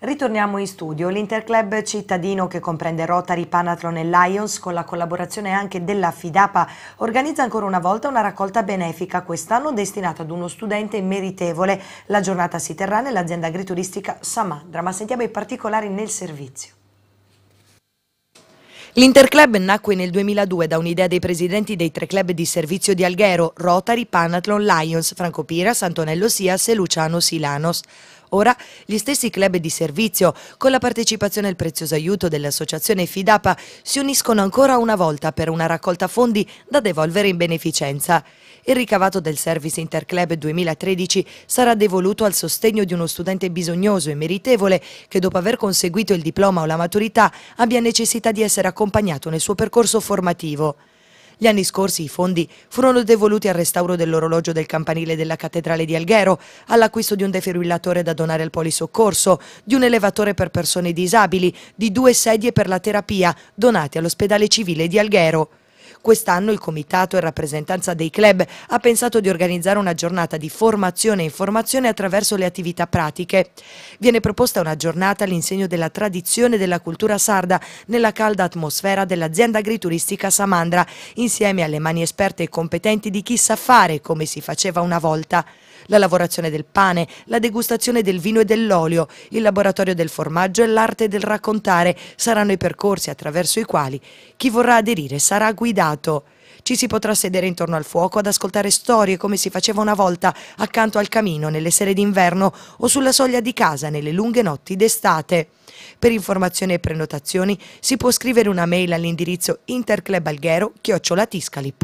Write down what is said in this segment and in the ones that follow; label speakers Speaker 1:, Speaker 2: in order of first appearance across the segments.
Speaker 1: Ritorniamo in studio. L'Interclub cittadino che comprende Rotary, Panathlon e Lions con la collaborazione anche della Fidapa organizza ancora una volta una raccolta benefica quest'anno destinata ad uno studente meritevole. La giornata si terrà nell'azienda agrituristica Samandra, ma sentiamo i particolari nel servizio. L'Interclub nacque nel 2002 da un'idea dei presidenti dei tre club di servizio di Alghero, Rotary, Panathlon, Lions, Franco Pira, Santonello Sias e Luciano Silanos. Ora gli stessi club di servizio, con la partecipazione e il prezioso aiuto dell'associazione Fidapa, si uniscono ancora una volta per una raccolta fondi da devolvere in beneficenza. Il ricavato del Service Interclub 2013 sarà devoluto al sostegno di uno studente bisognoso e meritevole che dopo aver conseguito il diploma o la maturità abbia necessità di essere accompagnato nel suo percorso formativo. Gli anni scorsi i fondi furono devoluti al restauro dell'orologio del campanile della cattedrale di Alghero, all'acquisto di un defibrillatore da donare al polisoccorso, di un elevatore per persone disabili, di due sedie per la terapia donate all'ospedale civile di Alghero. Quest'anno il Comitato in rappresentanza dei club ha pensato di organizzare una giornata di formazione e informazione attraverso le attività pratiche. Viene proposta una giornata all'insegno della tradizione e della cultura sarda nella calda atmosfera dell'azienda agrituristica Samandra, insieme alle mani esperte e competenti di chi sa fare come si faceva una volta la lavorazione del pane, la degustazione del vino e dell'olio, il laboratorio del formaggio e l'arte del raccontare saranno i percorsi attraverso i quali chi vorrà aderire sarà guidato. Ci si potrà sedere intorno al fuoco ad ascoltare storie come si faceva una volta accanto al camino nelle sere d'inverno o sulla soglia di casa nelle lunghe notti d'estate. Per informazioni e prenotazioni si può scrivere una mail all'indirizzo interclubalghero tiscaliit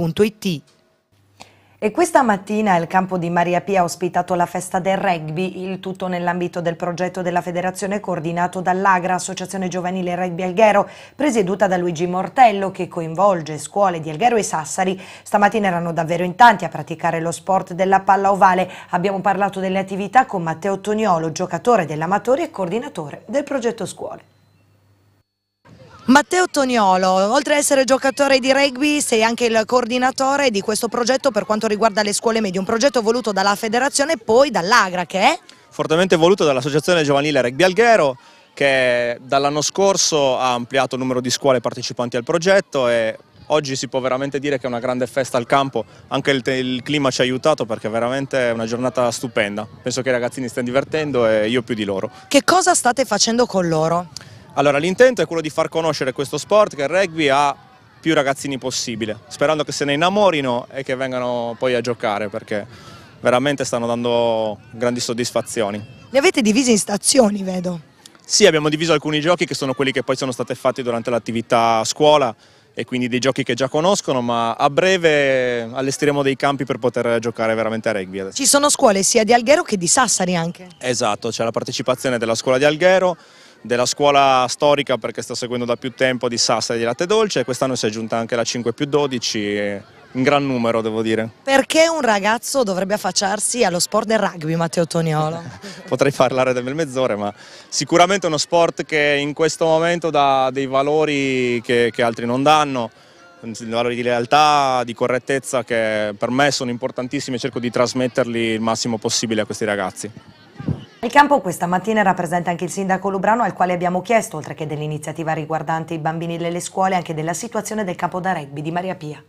Speaker 1: e questa mattina il campo di Maria Pia ha ospitato la festa del rugby, il tutto nell'ambito del progetto della federazione coordinato dall'Agra, Associazione Giovanile Rugby Alghero, presieduta da Luigi Mortello che coinvolge scuole di Alghero e Sassari. Stamattina erano davvero in tanti a praticare lo sport della palla ovale. Abbiamo parlato delle attività con Matteo Toniolo, giocatore dell'amatore e coordinatore del progetto scuole. Matteo Toniolo, oltre ad essere giocatore di rugby, sei anche il coordinatore di questo progetto per quanto riguarda le scuole medie, un progetto voluto dalla federazione e poi dall'Agra che è?
Speaker 2: Fortemente voluto dall'associazione giovanile Rugby Alghero che dall'anno scorso ha ampliato il numero di scuole partecipanti al progetto e oggi si può veramente dire che è una grande festa al campo, anche il, il, clima ci ha aiutato perché è veramente una giornata stupenda, penso che i ragazzini stiano divertendo e io più di loro. Che cosa state facendo con loro? Allora, l'intento è quello di far conoscere questo sport che è il rugby ha più ragazzini possibile, sperando che se ne innamorino e che vengano poi a giocare perché veramente stanno dando grandi soddisfazioni.
Speaker 1: Li avete divisi in stazioni, vedo.
Speaker 2: Sì, abbiamo diviso alcuni giochi che sono quelli che poi sono stati fatti durante l'attività a scuola e quindi dei giochi che già conoscono, ma a breve allestiremo dei campi per poter giocare veramente a rugby. Adesso.
Speaker 1: Ci sono scuole sia di Alghero che di Sassari anche.
Speaker 2: Esatto, c'è la partecipazione della scuola di Alghero, della scuola storica perché sta seguendo da più tempo di Sassa e di latte dolce e quest'anno si è aggiunta anche la 5 più 12 in gran numero devo dire.
Speaker 1: Perché un ragazzo dovrebbe affacciarsi allo sport del rugby Matteo Toniolo?
Speaker 2: Potrei parlare da mezz'ora ma sicuramente è uno sport che in questo momento dà dei valori che, che altri non danno valori di lealtà, di correttezza che per me sono importantissimi e cerco di trasmetterli il massimo possibile a questi ragazzi.
Speaker 1: Il campo questa mattina era presente anche il sindaco Lubrano al quale abbiamo chiesto, oltre che dell'iniziativa riguardante i bambini nelle scuole, anche della situazione del campo da rugby di Maria Pia.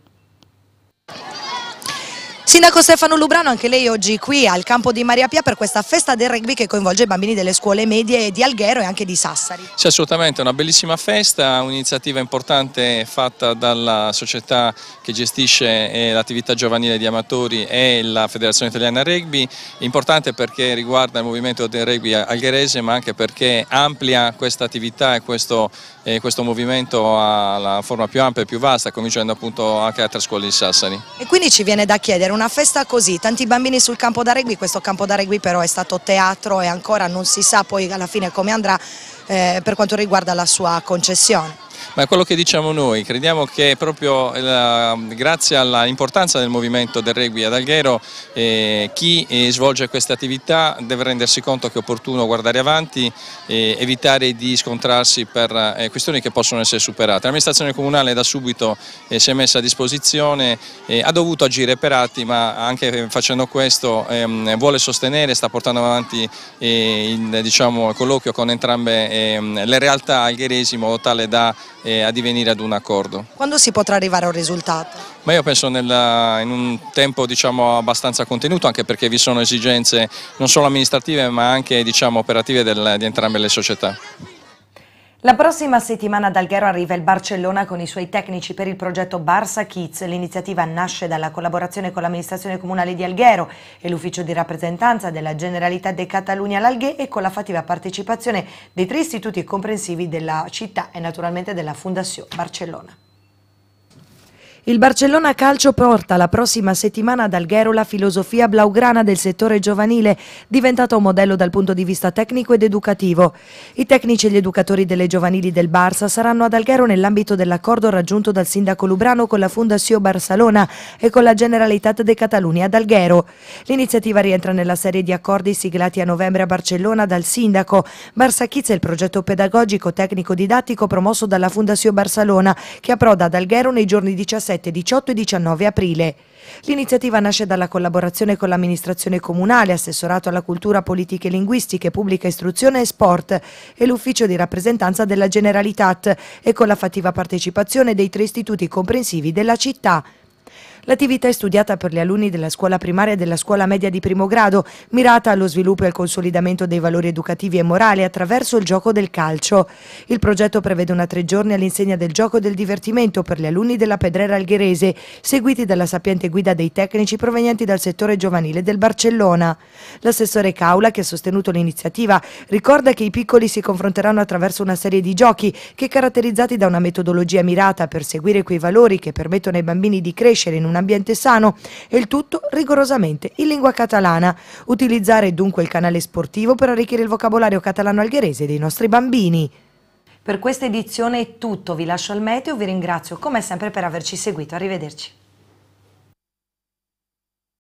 Speaker 1: Sindaco Stefano Lubrano, anche lei oggi qui al campo di Maria Pia per questa festa del rugby che coinvolge i bambini delle scuole medie di Alghero e anche di Sassari.
Speaker 3: Sì, assolutamente, una bellissima festa, un'iniziativa importante fatta dalla società che gestisce eh, l'attività giovanile di amatori e la Federazione Italiana Rugby, importante perché riguarda il movimento del rugby algherese ma anche perché amplia questa attività e questo e questo movimento ha la forma più ampia e più vasta, cominciando appunto anche altre scuole di Sassari. E quindi ci
Speaker 1: viene da chiedere una festa così, tanti bambini sul campo da rugby, questo campo da rugby però è stato teatro e ancora non si sa poi alla fine come andrà eh, per quanto riguarda la sua concessione
Speaker 3: ma è quello che diciamo noi, crediamo che proprio la, grazie all'importanza del movimento del rugby ad Alghero eh, chi eh, svolge queste attività deve rendersi conto che è opportuno guardare avanti e eh, evitare di scontrarsi per eh, questioni che possono essere superate. L'amministrazione comunale da subito eh, si è messa a disposizione, eh, ha dovuto agire per atti ma anche facendo questo ehm, vuole sostenere, sta portando avanti il diciamo, colloquio con entrambe ehm, le realtà algheresi in modo tale da a divenire ad un accordo.
Speaker 1: Quando si potrà arrivare a un risultato?
Speaker 3: Ma io penso nel, in un tempo diciamo, abbastanza contenuto anche perché vi sono esigenze non solo amministrative ma anche diciamo, operative del, di entrambe le società.
Speaker 1: La prossima settimana ad Alghero arriva il Barcellona con i suoi tecnici per il progetto Barça Kids. L'iniziativa nasce dalla collaborazione con l'amministrazione comunale di Alghero e l'ufficio di rappresentanza della Generalità de Catalunya all'Alghè e con la fattiva partecipazione dei tre istituti comprensivi della città e naturalmente della Fondazione Barcellona. Il Barcellona Calcio porta la prossima settimana ad Alghero la filosofia blaugrana del settore giovanile, diventato un modello dal punto di vista tecnico ed educativo. I tecnici e gli educatori delle giovanili del Barça saranno ad Alghero nell'ambito dell'accordo raggiunto dal sindaco Lubrano con la Fundació Barcelona e con la Generalitat de Catalunya ad Alghero. L'iniziativa rientra nella serie di accordi siglati a novembre a Barcellona dal sindaco. Barça Kids è il progetto pedagogico tecnico-didattico promosso dalla Fundació Barcelona, che approda ad Alghero nei giorni 17 17, 18 e 19 aprile. L'iniziativa nasce dalla collaborazione con l'amministrazione comunale, assessorato alla cultura, politiche linguistiche, pubblica istruzione e sport e l'ufficio di rappresentanza della Generalitat e con la fattiva partecipazione dei tre istituti comprensivi della città. L'attività è studiata per gli alunni della scuola primaria e della scuola media di primo grado, mirata allo sviluppo e al consolidamento dei valori educativi e morali attraverso il gioco del calcio. Il progetto prevede una tre giorni all'insegna del gioco e del divertimento per gli alunni della Pedrera Algherese, seguiti dalla sapiente guida dei tecnici provenienti dal settore giovanile del Barcellona. L'assessore Caula, che ha sostenuto l'iniziativa, ricorda che i piccoli si confronteranno attraverso una serie di giochi che, caratterizzati da una metodologia mirata per seguire quei valori che permettono ai bambini di crescere in un un ambiente sano e il tutto rigorosamente in lingua catalana. Utilizzare dunque il canale sportivo per arricchire il vocabolario catalano-algherese dei nostri bambini. Per questa edizione è tutto, vi lascio al meteo, vi ringrazio come sempre per averci seguito, arrivederci.